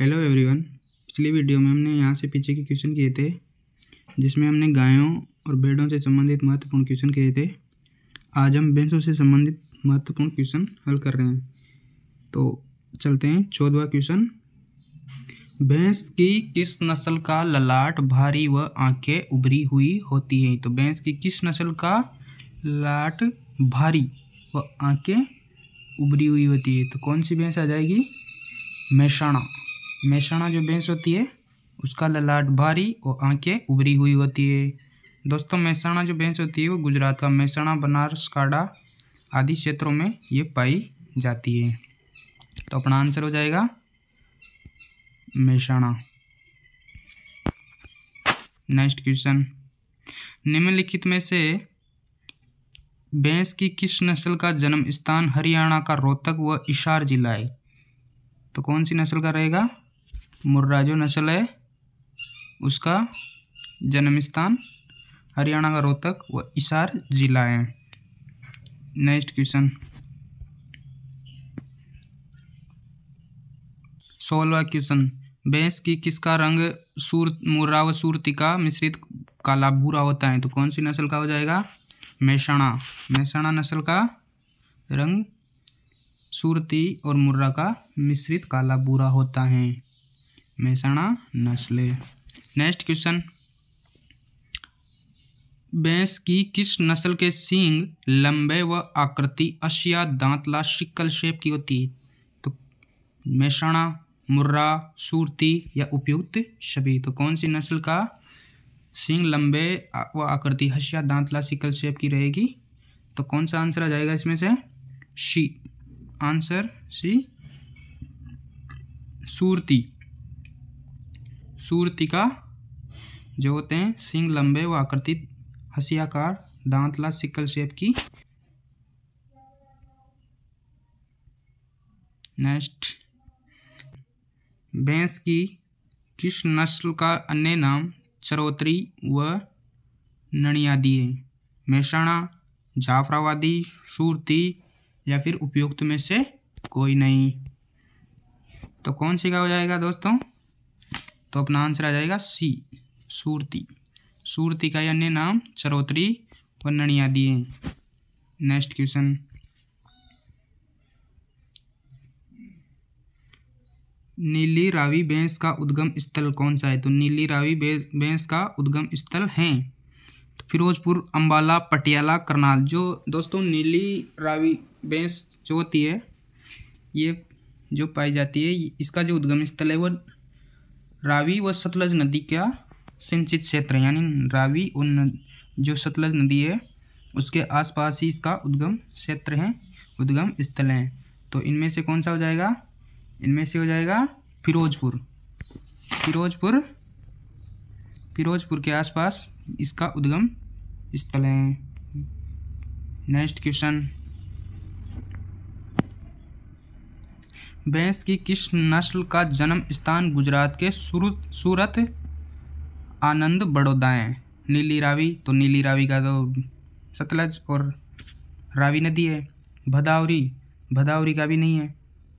hello everyone पिछली video में हमने यहाँ से पीछे के क्वेश्चन किए थे जिसमें हमने गायों और भेड़ों से संबंधित महत्वपूर्ण क्वेश्चन किए थे आज हम भैंसों से संबंधित महत्वपूर्ण क्वेश्चन हल कर रहे हैं तो चलते हैं चौदवा क्वेश्चन भैंस की किस नस्ल का ललाट भारी व आंखें उभरी हुई होती हैं तो भैंस की किस नस्ल का ललाट भारी व आँखें उभरी हुई होती है तो कौन सी भैंस आ जाएगी मेषाणा मेषाणा जो भैंस होती है उसका ललाट भारी और आंखें उभरी हुई होती है दोस्तों मेहसाणा जो भैंस होती है वो गुजरात का मेहसाणा बनारस काड़ा आदि क्षेत्रों में ये पाई जाती है तो अपना आंसर हो जाएगा मेहसाणा नेक्स्ट क्वेश्चन निम्नलिखित में से भैंस की किस नस्ल का जन्म स्थान हरियाणा का रोहतक व इशार जिला है तो कौन सी नस्ल का रहेगा मुर्रा जो नस्ल है उसका जन्म स्थान हरियाणा का रोहतक व इसार जिला है नेक्स्ट क्वेश्चन सोलवा क्वेश्चन भैंस की किसका रंग सूर मुर्रा व सूरती का मिश्रित काला भूरा होता है तो कौन सी नस्ल का हो जाएगा मैसाणा मैसाणा नस्ल का रंग सूरती और मुर्रा का मिश्रित काला भूरा होता है मेहसाणा नस्लें नेक्स्ट क्वेश्चन भैंस की किस नस्ल के सींग लंबे व आकृति अशिया दांतला शिक्कल शेप की होती है तो मेषणा मुर्रा सूरती या उपयुक्त छवि तो कौन सी नस्ल का सींग लंबे व आकृति हशिया दांतला सिकल शेप की रहेगी तो कौन सा आंसर आ जाएगा इसमें से शी आंसर सी सूरती सूरतिका जो होते हैं सिंग लंबे व आकृति हसियाकार दांतला सिकल शेप की नेक्स्ट भैंस की किस नस्ल का अन्य नाम चरोत्री व नणियादी है मेषाणा जाफरावादी सूरती या फिर उपयुक्त में से कोई नहीं तो कौन सी का हो जाएगा दोस्तों तो अपना आंसर आ जाएगा सी सूरती सूरती का अन्य नाम चरोत्री वर्णन आदि है नेक्स्ट क्वेश्चन नीली रावी भैंस का उद्गम स्थल कौन सा है तो नीली रावी भैंस का उद्गम स्थल है तो फिरोजपुर अंबाला पटियाला करनाल जो दोस्तों नीली रावी भैंस जो होती है ये जो पाई जाती है इसका जो उद्गम स्थल है वो रावी व सतलज नदी का सिंचित क्षेत्र यानी रावी और जो सतलज नदी है उसके आसपास ही इसका उद्गम क्षेत्र है उद्गम स्थल हैं तो इनमें से कौन सा हो जाएगा इनमें से हो जाएगा फिरोजपुर फिरोजपुर फिरोजपुर के आसपास इसका उद्गम स्थल है नेक्स्ट क्वेश्चन भैंस की किस नस्ल का जन्म स्थान गुजरात के सूरत सूरत आनंद बड़ौदा है नीली रावी तो नीली रावी का तो सतलज और रावी नदी है भदावरी भदावरी का भी नहीं है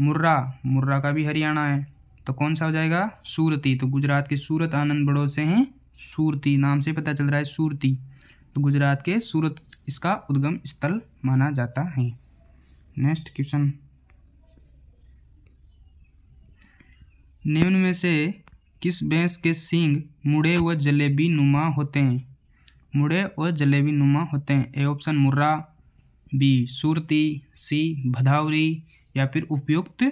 मुर्रा मुर्रा का भी हरियाणा है तो कौन सा हो जाएगा सूरती तो गुजरात के सूरत आनंद बड़ो से हैं सूरती नाम से पता चल रहा है सूरती तो गुजरात के सूरत इसका उद्गम स्थल माना जाता है नेक्स्ट क्वेश्चन निम्न में से किस भैंस के सींग मुड़े व जलेबी नुमा होते हैं मुड़े और जलेबी नुमा होते हैं A option Murrah B Surti C Bhadawari या फिर उपयुक्त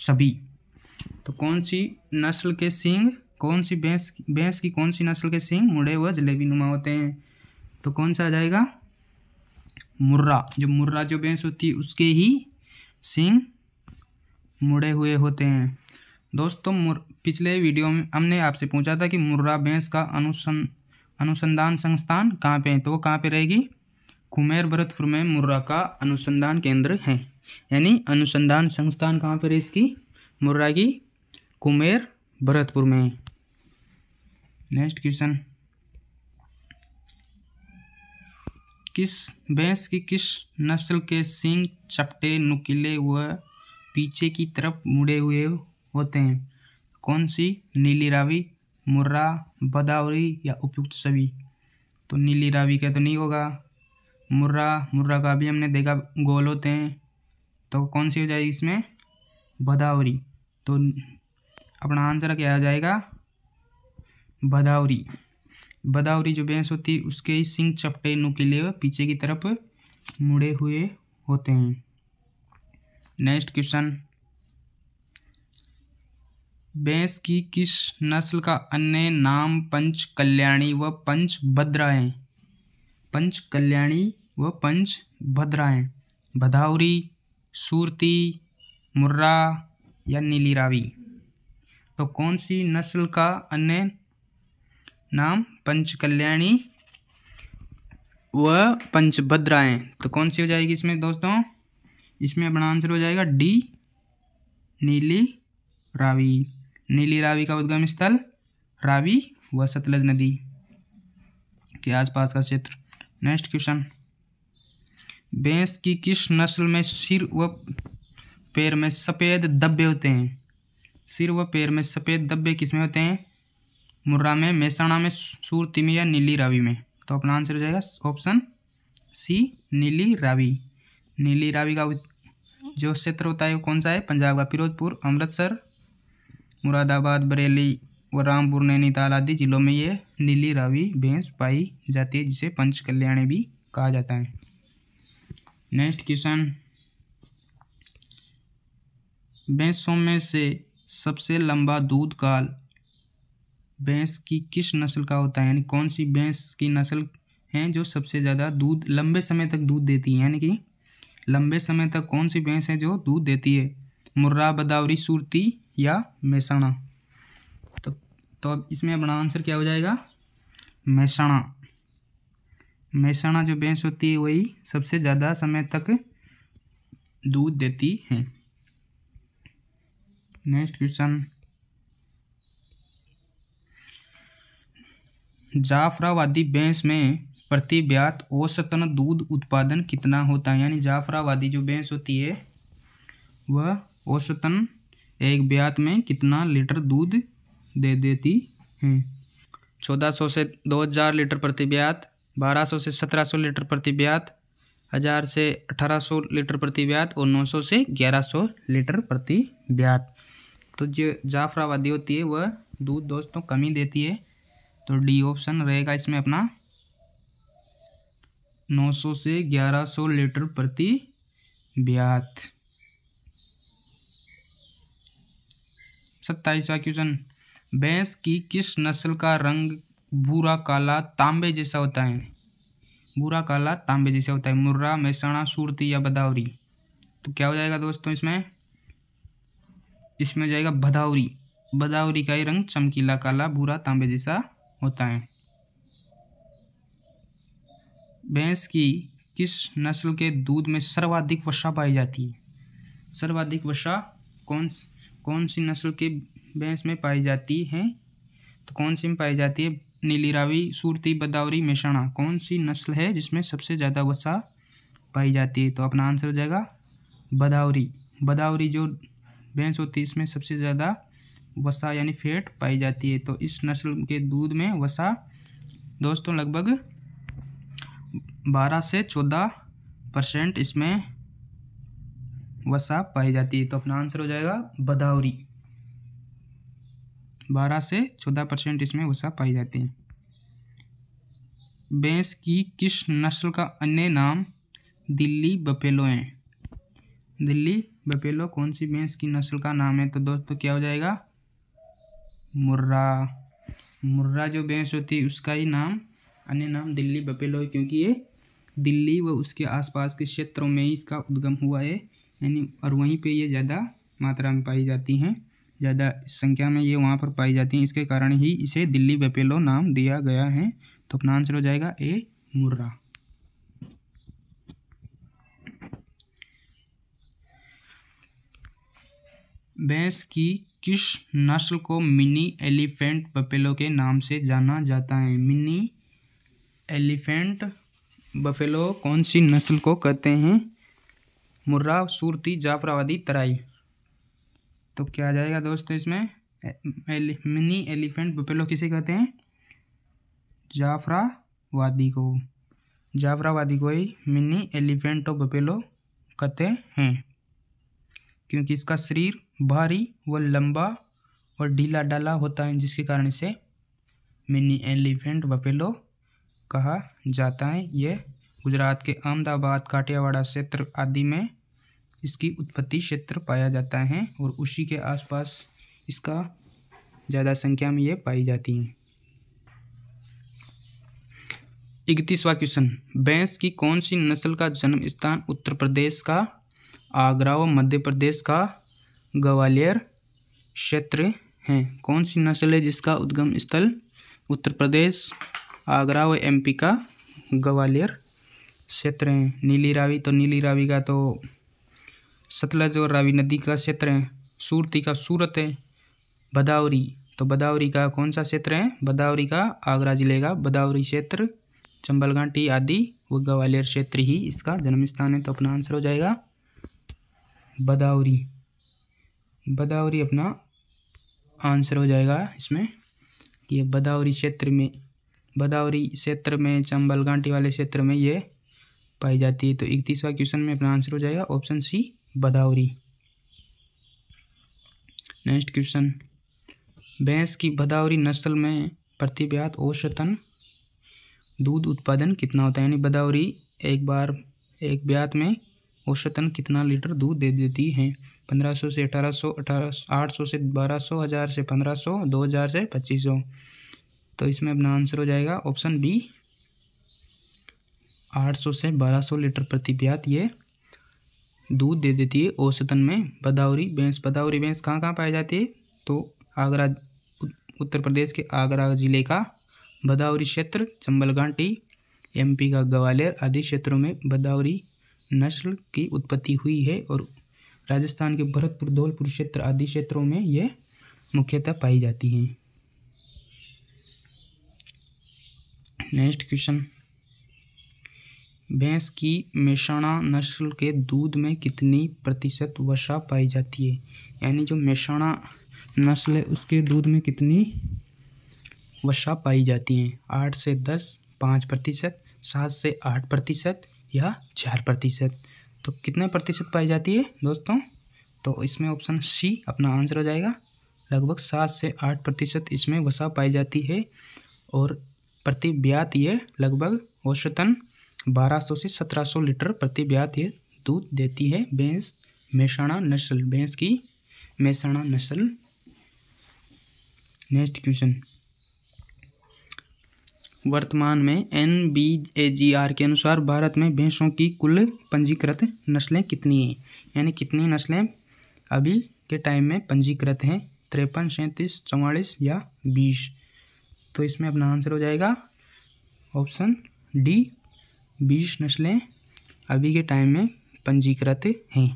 सभी तो कौन सी नस्ल के सींग कौन सी भैंस भैंस की कौन सी नस्ल के सींग मुड़े व जलेबी नुमा होते हैं तो कौन सा आ जाएगा मुर्रा जो मुर्रा जो भैंस होती है उसके ही सींग मुड़े हुए होते हैं दोस्तों पिछले वीडियो में हमने आपसे पूछा था कि मुर्रा भैंस का अनुसं अनुसंधान संस्थान कहाँ पे है तो वो कहाँ पे रहेगी कुमेर भरतपुर में मुर्रा का अनुसंधान केंद्र है यानी अनुसंधान संस्थान कहाँ पर है इसकी मुर्रा की कुमेर भरतपुर में नेक्स्ट क्वेश्चन किस भैंस की किस नस्ल के सिंह चपटे नुकीले व पीछे की तरफ मुड़े हुए होते हैं कौन सी नीली रावी मुर्रा बदावरी या उपयुक्त सभी तो नीली रावी का तो नहीं होगा मुर्रा मुर्रा का भी हमने देखा गोल होते हैं तो कौन सी हो जाएगी इसमें भदावरी तो अपना आंसर क्या आ जाएगा भदावरी बदावरी जो भैंस होती है उसके सिंह चपटे नुकीले पीछे की तरफ मुड़े हुए होते हैं नेक्स्ट क्वेश्चन भैंस की किस नस्ल का अन्य नाम पंच कल्याणी व पंचभद्रा है पंच कल्याणी व पंचभद्रा है भदावरी सूरती मुर्रा या नीली रावी तो कौन सी नस्ल का अन्य नाम पंच कल्याणी व पंचभद्रा है तो कौन सी हो जाएगी इसमें दोस्तों इसमें अपना आंसर हो जाएगा डी नीली रावी नीली रावी का उद्गम स्थल रावी व सतलज नदी के आसपास का क्षेत्र नेक्स्ट क्वेश्चन भैंस की किस नस्ल में सिर व पैर में सफ़ेद धब्बे होते हैं सिर व पैर में सफ़ेद धब्बे किस में होते हैं मुर्रा में मेहसाणा में सूरती में या नीली रावी में तो अपना आंसर हो जाएगा ऑप्शन सी नीली रावी नीली रावी का जो क्षेत्र होता है वो कौन सा है पंजाब का फिरोजपुर अमृतसर मुरादाबाद बरेली व रामपुर नैनीताल आदि जिलों में ये नीली रावी भैंस पाई जाती है जिसे पंच कल्याणी भी कहा जाता है नेक्स्ट क्वेश्चन भैंसों में से सबसे लंबा दूध काल भैंस की किस नस्ल का होता है यानी कौन सी भैंस की नस्ल हैं जो सबसे ज़्यादा दूध लंबे समय तक दूध देती है यानी कि लंबे समय तक कौन सी भैंस है जो दूध देती है मुर्रा बदावरी सूरती या मेसाणा तो तो अब इसमें अपना आंसर क्या हो जाएगा मेसाणा मेसाणा जो भैंस होती है वही सबसे ज़्यादा समय तक दूध देती है नेक्स्ट क्वेश्चन जाफरावादी भैंस में प्रति ब्यात औसतन दूध उत्पादन कितना होता है यानी जाफरावादी जो भैंस होती है वह औसतन एक ब्यात में कितना लीटर दूध दे देती हैं चौदह सौ से दो हज़ार लीटर प्रति ब्यात बारह सौ से सत्रह सौ लीटर प्रति ब्यात हज़ार से अठारह सौ लीटर प्रति ब्यात और नौ सौ से ग्यारह सौ लीटर प्रति ब्यात तो जो जाफरावादी होती है वह दूध दोस्तों कम ही देती है तो डी ऑप्शन रहेगा इसमें अपना नौ सौ से ग्यारह सौ लीटर प्रति ब्यात सत्ताईसवा क्वेश्चन भैंस की किस नस्ल का रंग भूरा काला तांबे जैसा होता है भूरा काला तांबे जैसा होता है मुर्रा मैसाणा सूरती या बदावरी तो क्या हो जाएगा दोस्तों इसमें इसमें जाएगा भदावरी बदावरी का ही रंग चमकीला काला भूरा तांबे जैसा होता है भैंस की किस नस्ल के दूध में सर्वाधिक वसा पाई जाती है सर्वाधिक वसा कौन कौन सी नस्ल की भैंस में पाई जाती हैं तो कौन सी में पाई जाती है नीली रावी सूरती बदावरी मिशाणा कौन सी नस्ल है जिसमें सबसे ज़्यादा वसा पाई जाती है तो अपना आंसर हो जाएगा बदावरी बदावरी जो भैंस होती है इसमें सबसे ज़्यादा वसा यानी फेट पाई जाती है तो इस नस्ल के दूध में वसा दोस्तों लगभग बारह से चौदह परसेंट इसमें वसा साफ पाई जाती है तो अपना आंसर हो जाएगा बदावरी बारह से चौदह परसेंट इसमें वसा पाई जाती है भैंस की किस नस्ल का अन्य नाम दिल्ली बफेलो है दिल्ली बफेलो कौन सी भैंस की नस्ल का नाम है तो दोस्तों क्या हो जाएगा मुर्रा मुर्रा जो भैंस होती है उसका ही नाम अन्य नाम दिल्ली बफेलो है क्योंकि ये दिल्ली व उसके आसपास के क्षेत्रों में ही इसका उद्गम हुआ है यानी और वहीं पे ये ज़्यादा मात्रा में पाई जाती हैं ज़्यादा संख्या में ये वहाँ पर पाई जाती हैं इसके कारण ही इसे दिल्ली बेपेलो नाम दिया गया है तो अपना आंसर हो जाएगा ए मुर्रा भैंस की किस नस्ल को मिनी एलिफेंट बफेलो के नाम से जाना जाता है मिनी एलिफेंट बफेलो कौन सी नस्ल को कहते हैं मुर्रा सूरती जाफराबादी तराई तो क्या आ जाएगा दोस्तों इसमें मिनी एलिफेंट बुपेलो किसे कहते हैं जाफरावादी को जाफरावादी को ही मिनी एलिफेंट और बपेलो कहते हैं क्योंकि इसका शरीर भारी व लंबा और ढीला डाला होता है जिसके कारण इसे मिनी एलिफेंट बपेलो कहा जाता है ये गुजरात के अहमदाबाद काठियावाड़ा क्षेत्र आदि में इसकी उत्पत्ति क्षेत्र पाया जाता है और उसी के आसपास इसका ज़्यादा संख्या में ये पाई जाती हैं इकतीसवा क्वेश्चन भैंस की कौन सी नस्ल का जन्म स्थान उत्तर प्रदेश का आगरा व मध्य प्रदेश का ग्वालियर क्षेत्र है कौन सी नस्ल है जिसका उद्गम स्थल उत्तर प्रदेश आगरा व एमपी का ग्वालियर क्षेत्र हैं नीली रावी तो नीली रावी का तो सतलज और रावी नदी का क्षेत्र है सूरती का सूरत है बदावरी तो बदावरी का कौन सा क्षेत्र है बदावरी का आगरा जिले का बदावरी क्षेत्र चंबल घाटी आदि व ग्वालियर क्षेत्र ही इसका जन्म स्थान है तो अपना आंसर हो जाएगा बदावरी बदावरी अपना आंसर हो जाएगा इसमें ये बदावरी क्षेत्र में बदावरी क्षेत्र में चंबल घाटी वाले क्षेत्र में ये पाई जाती है तो इकतीसवा क्वेश्चन में अपना आंसर हो जाएगा option C Bhadawari next question भैंस की भदावरी नस्ल में प्रतिव्यात औसतन दूध उत्पादन कितना होता है यानी बदावरी एक बार एक ब्यात में औसतन कितना लीटर दूध दे देती है पंद्रह सौ से अठारह सौ अठारह आठ सौ से बारह सौ हज़ार से पंद्रह सौ दो हज़ार से पच्चीस सौ तो इसमें अपना आंसर हो जाएगा ऑप्शन बी 800 से 1200 लीटर प्रति ब्यात ये दूध दे देती है औसतन में बदावरी भैंस बदावरी भैंस कहाँ कहाँ पाई जाती है तो आगरा उत्तर प्रदेश के आगरा ज़िले का बदावरी क्षेत्र चंबल घाटी एम का ग्वालियर आदि क्षेत्रों में बदावरी नस्ल की उत्पत्ति हुई है और राजस्थान के भरतपुर धौलपुर क्षेत्र आदि क्षेत्रों में ये मुख्यतः पाई जाती हैं नेक्स्ट क्वेश्चन भैंस की मेषणा नस्ल के दूध में कितनी प्रतिशत वसा पाई जाती है यानी जो मेषणा नस्ल है उसके दूध में कितनी वसा पाई जाती हैं आठ से दस पाँच प्रतिशत सात से आठ प्रतिशत या चार प्रतिशत तो कितने प्रतिशत पाई जाती है दोस्तों तो इसमें ऑप्शन सी अपना आंसर हो जाएगा लगभग सात से आठ प्रतिशत इसमें वसा पाई जाती है और प्रति ब्यात ये लगभग औसतन 1200 से 1700 लीटर प्रति ब्यात दूध देती है भैंस मेसाणा नस्ल भैंस की मेसाणा नस्ल नेक्स्ट क्वेश्चन वर्तमान में N B A G R के अनुसार भारत में भैंसों की कुल पंजीकृत नस्लें कितनी हैं यानी कितनी नस्लें अभी के टाइम में पंजीकृत हैं तिरपन सैंतीस चौवालीस या बीस तो इसमें अपना आंसर हो जाएगा ऑप्शन डी बीस नस्लें अभी के टाइम में पंजीकृत हैं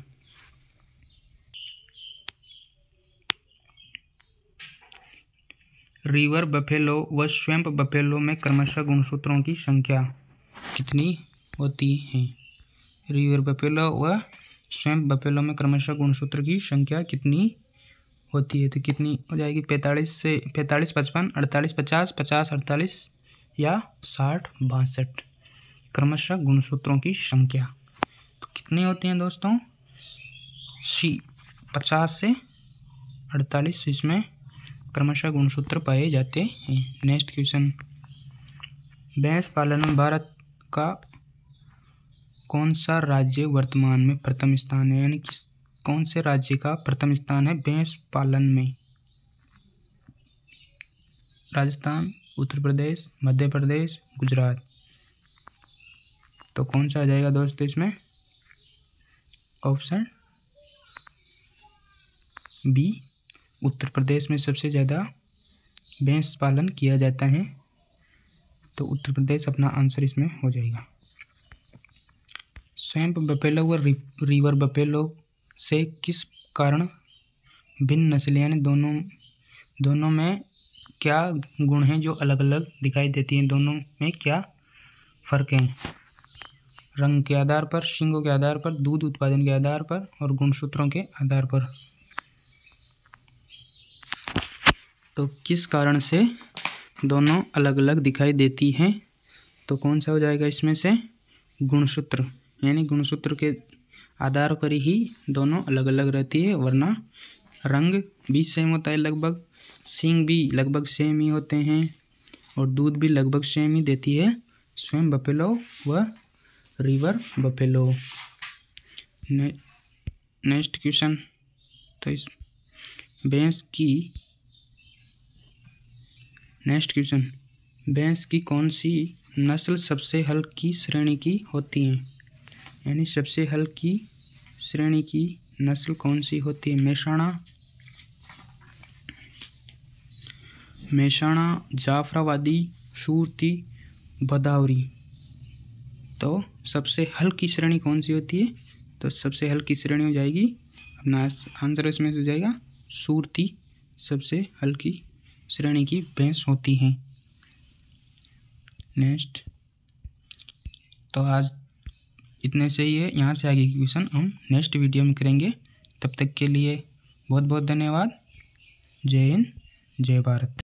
रिवर बफेलो व स्वयं बफेलो में क्रमशः गुणसूत्रों की संख्या कितनी होती है रिवर बफेलो व स्वयं बफेलो में क्रमशः गुणसूत्र की संख्या कितनी होती है तो कितनी हो जाएगी पैंतालीस से पैंतालीस पचपन अड़तालीस पचास पचास अड़तालीस या साठ बासठ क्रमशः गुणसूत्रों की संख्या तो कितने होते हैं दोस्तों सी पचास से अड़तालीस इसमें क्रमशः गुणसूत्र पाए जाते हैं नेक्स्ट क्वेश्चन भैंस पालन में भारत का कौन सा राज्य वर्तमान में प्रथम स्थान है यानी किस कौन से राज्य का प्रथम स्थान है भैंस पालन में राजस्थान उत्तर प्रदेश मध्य प्रदेश गुजरात तो कौन सा आ जाएगा दोस्तों इसमें ऑप्शन बी उत्तर प्रदेश में सबसे ज़्यादा भैंस पालन किया जाता है तो उत्तर प्रदेश अपना आंसर इसमें हो जाएगा स्वयं बपेलो व रिवर बपेलो से किस कारण भिन्न नस्लें यानी दोनों दोनों में क्या गुण हैं जो अलग अलग दिखाई देती हैं दोनों में क्या फ़र्क हैं रंग के आधार पर शिंगों के आधार पर दूध उत्पादन के आधार पर और गुणसूत्रों के आधार पर तो किस कारण से दोनों अलग अलग दिखाई देती हैं तो कौन सा हो जाएगा इसमें से गुणसूत्र यानी गुणसूत्र के आधार पर ही दोनों अलग अलग रहती है वरना रंग भी सेम होता है लगभग सिंग भी लगभग सेम ही होते हैं और दूध भी लगभग सेम ही देती है स्वयं बपेलो व रिवर बफेलो नेक्स्ट क्वेश्चन तो इस भैंस की नेक्स्ट क्वेश्चन भैंस की कौन सी नस्ल सबसे हल्की श्रेणी की होती है यानी सबसे हल्की श्रेणी की नस्ल कौन सी होती है मेषाणा मेषाणा जाफराबादी सूरती भदावरी तो सबसे हल्की श्रेणी कौन सी होती है तो सबसे हल्की श्रेणी हो जाएगी अपना आंसर इसमें हो जाएगा सूरती सबसे हल्की श्रेणी की भैंस होती हैं नेक्स्ट तो आज इतने से ही है यहाँ से आगे की क्वेश्चन हम नेक्स्ट वीडियो में करेंगे तब तक के लिए बहुत बहुत धन्यवाद जय हिंद जय भारत